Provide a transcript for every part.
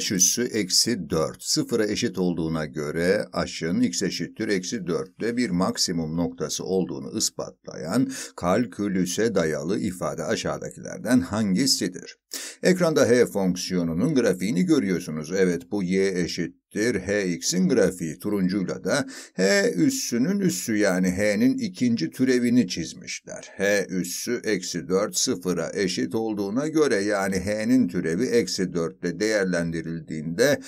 h üssü eksi 4 sıfıra eşit olduğuna göre h'ın x eşittir eksi 4'te bir maksimum noktası olduğunu ispatlayan kalkülüse dayalı ifade aşağıdakilerden hangisidir? Ekranda h fonksiyonunun grafiğini görüyorsunuz. Evet bu y eşittir hx'in grafiği. Turuncuyla da h üssünün üssü yani h'nin ikinci türevini çizmişler. h üssü eksi 4 sıfıra eşit olduğuna göre yani h'nin türevi eksi 4 ile değerlendirildiğinde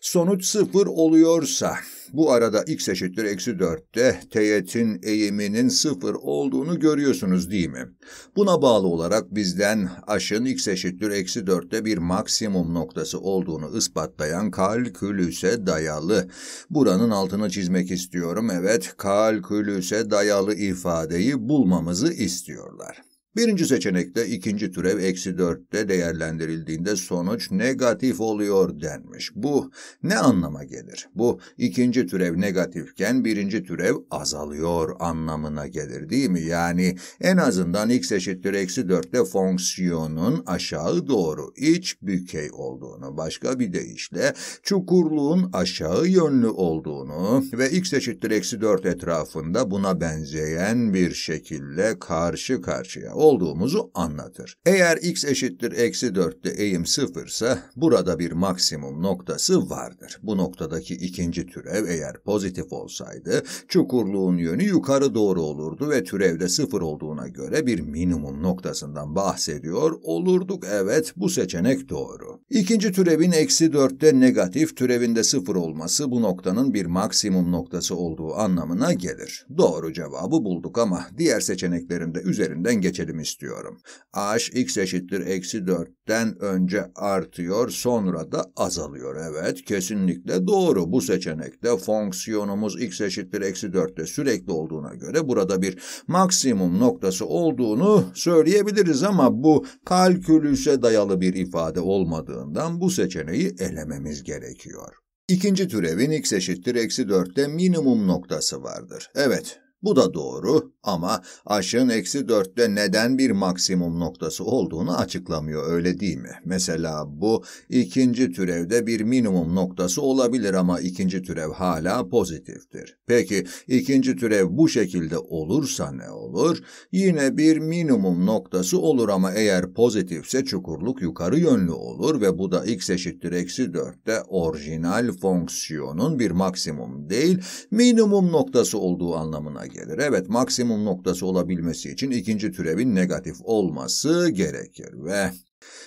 sonuç sıfır oluyorsa... Bu arada x eşittir eksi 4'te teğetin eğiminin 0 olduğunu görüyorsunuz değil mi? Buna bağlı olarak bizden aşın x eşittir eksi 4'te bir maksimum noktası olduğunu ispatlayan kalkülüse dayalı. Buranın altını çizmek istiyorum. Evet kalkülüse dayalı ifadeyi bulmamızı istiyorlar. Birinci seçenekte ikinci türev eksi dörtte değerlendirildiğinde sonuç negatif oluyor denmiş. Bu ne anlama gelir? Bu ikinci türev negatifken birinci türev azalıyor anlamına gelir değil mi? Yani en azından x eşittir eksi dörtte fonksiyonun aşağı doğru iç bükey olduğunu, başka bir deyişle çukurluğun aşağı yönlü olduğunu ve x eşittir eksi dört etrafında buna benzeyen bir şekilde karşı karşıya olduğumuzu anlatır. Eğer x eşittir eksi 4'te eğim 0 ise burada bir maksimum noktası vardır. Bu noktadaki ikinci türev eğer pozitif olsaydı çukurluğun yönü yukarı doğru olurdu ve türevde 0 olduğuna göre bir minimum noktasından bahsediyor olurduk. Evet bu seçenek doğru. İkinci türevin eksi 4'te negatif, türevinde sıfır olması bu noktanın bir maksimum noktası olduğu anlamına gelir. Doğru cevabı bulduk ama diğer seçeneklerinde üzerinden geçelim istiyorum. h x eşittir eksi 4'ten önce artıyor sonra da azalıyor. Evet kesinlikle doğru bu seçenekte fonksiyonumuz x eşittir eksi 4'te sürekli olduğuna göre burada bir maksimum noktası olduğunu söyleyebiliriz ama bu kalkülüse dayalı bir ifade olmadığı olmadığından bu seçeneği elememiz gerekiyor. İkinci türevin x eşittir eksi 4'te minimum noktası vardır. Evet, bu da doğru ama aşın eksi dörtte neden bir maksimum noktası olduğunu açıklamıyor öyle değil mi? Mesela bu ikinci türevde bir minimum noktası olabilir ama ikinci türev hala pozitiftir. Peki ikinci türev bu şekilde olursa ne olur? Yine bir minimum noktası olur ama eğer pozitifse çukurluk yukarı yönlü olur ve bu da x eşittir eksi dörtte orijinal fonksiyonun bir maksimum değil minimum noktası olduğu anlamına gelir. Evet maksimum noktası olabilmesi için ikinci türevin negatif olması gerekir ve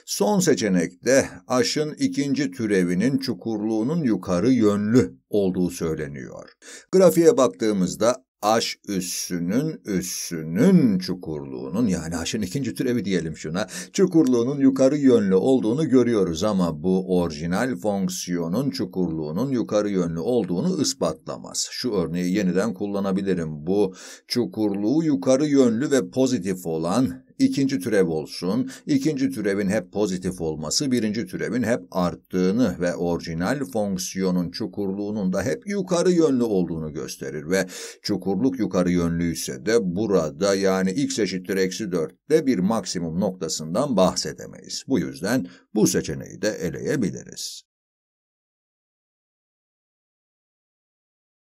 son seçenekte aşın ikinci türevinin çukurluğunun yukarı yönlü olduğu söyleniyor. Grafiğe baktığımızda aş üssünün üssünün çukurluğunun yani aşın ikinci türevi diyelim şuna çukurluğunun yukarı yönlü olduğunu görüyoruz ama bu orijinal fonksiyonun çukurluğunun yukarı yönlü olduğunu ispatlamaz. Şu örneği yeniden kullanabilirim. Bu çukurluğu yukarı yönlü ve pozitif olan ikinci türev olsun, ikinci türevin hep pozitif olması birinci türevin hep arttığını ve orijinal fonksiyonun çukurluğunun da hep yukarı yönlü olduğunu gösterir ve çukurluk yukarı yönlüyse de burada yani x eşittir eksi 4'te bir maksimum noktasından bahsedemeyiz. Bu yüzden bu seçeneği de eleyebiliriz.